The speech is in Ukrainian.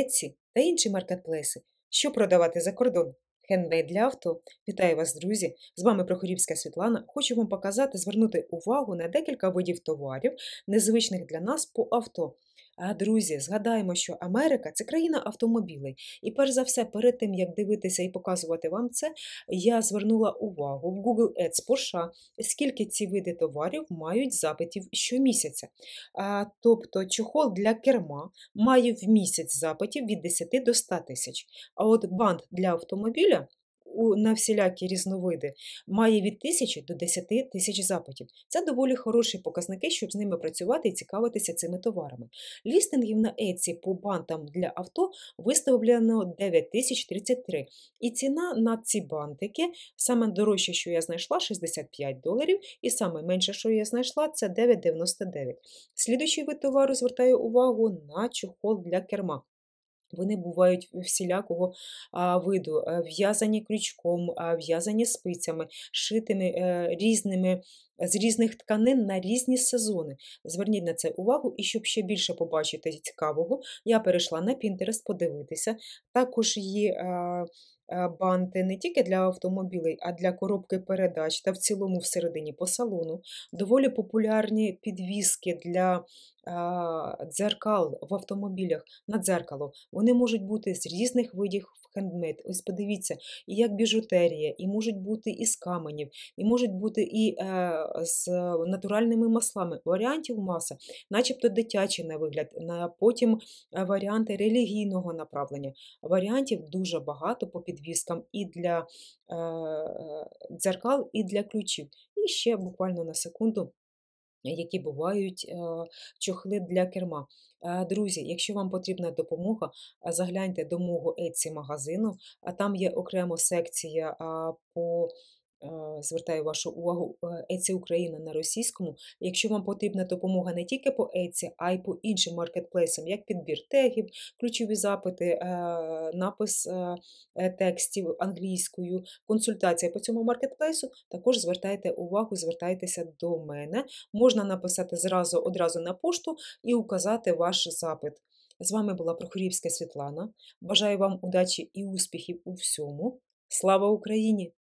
Etsy та інші маркетплейси, що продавати за кордон. Хендмейд для авто. Вітаю вас, друзі! З вами Прохорівська Світлана. Хочу вам показати, звернути увагу на декілька видів товарів, незвичних для нас по авто друзі, згадаємо, що Америка це країна автомобілей. І перш за все, перед тим як дивитися і показувати вам це, я звернула увагу в Google Ads Porsche, скільки ці види товарів мають запитів щомісяця. А, Тобто чохол для керма має в місяць запитів від 10 до 100 тисяч. А от бант для автомобіля на всілякі різновиди, має від 1000 до 10 тисяч запитів. Це доволі хороші показники, щоб з ними працювати і цікавитися цими товарами. Лістингів на Etsy по бантам для авто виставлено 9033. І ціна на ці бантики, саме дорожче, що я знайшла, 65 доларів, і саме менше, що я знайшла, це 9,99. Слідуючий вид товару звертаю увагу на чохол для керма. Вони бувають всілякого виду, е, в'язані крючком, в'язані спицями, шитими е, різними з різних тканин на різні сезони. Зверніть на це увагу, і щоб ще більше побачити цікавого, я перейшла на Pinterest подивитися. Також є банти не тільки для автомобілей, а для коробки передач та в цілому всередині по салону. Доволі популярні підвіски для дзеркал в автомобілях на дзеркало. Вони можуть бути з різних видів хендмейд. Ось подивіться, і як біжутерія, і можуть бути із каменів, і можуть бути і е, з э, натуральними маслами. Варіантів маса, начебто дитячий на вигляд, потім э, варіанти релігійного направлення. Варіантів дуже багато по підвіскам і для е, дзеркал, і для ключів. І ще буквально на секунду. Які бувають е, чохли для керма. Е, друзі, якщо вам потрібна допомога, загляньте до мого Etsy магазину, а там є окрема секція по звертаю вашу увагу е, Еці Україна на російському. Якщо вам потрібна допомога не тільки по Еці, а й по іншим маркетплейсам, як підбір тегів, ключові запити, е, напис е, текстів англійською, консультація по цьому маркетплейсу, також звертайте увагу, звертайтеся до мене. Можна написати зразу одразу на пошту і указати ваш запит. З вами була Прохорівська Світлана. Бажаю вам удачі і успіхів у всьому. Слава Україні!